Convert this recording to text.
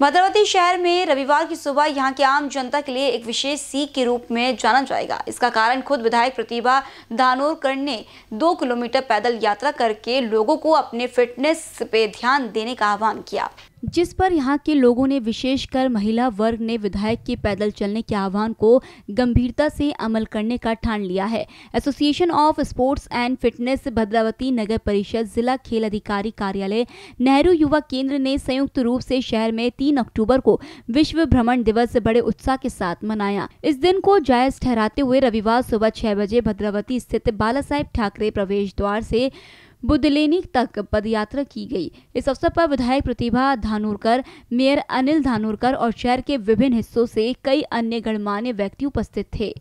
भद्रवती शहर में रविवार की सुबह यहां के आम जनता के लिए एक विशेष सीख के रूप में जाना जाएगा इसका कारण खुद विधायक प्रतिभा धानोरकर ने दो किलोमीटर पैदल यात्रा करके लोगों को अपने फिटनेस पे ध्यान देने का आह्वान किया जिस पर यहां के लोगों ने विशेषकर महिला वर्ग ने विधायक के पैदल चलने के आह्वान को गंभीरता से अमल करने का ठान लिया है association of sports and fitness Bhadravati नगर परिषद जिला खेल अधिकारी कार्यालय नेहरू युवा केंद्र ने संयुक्त रूप से शहर में तीन अक्टूबर को विश्व भ्रमण दिवस बड़े उत्साह के साथ मनाया इस दिन को जायज ठहराते हुए रविवार सुबह छह बजे भद्रावती स्थित बाला साहेब ठाकरे प्रवेश द्वार ऐसी बुद्धलेनी तक पदयात्रा की गई इस अवसर पर विधायक प्रतिभा धानुरकर मेयर अनिल धानुरकर और शहर के विभिन्न हिस्सों से कई अन्य गणमान्य व्यक्ति उपस्थित थे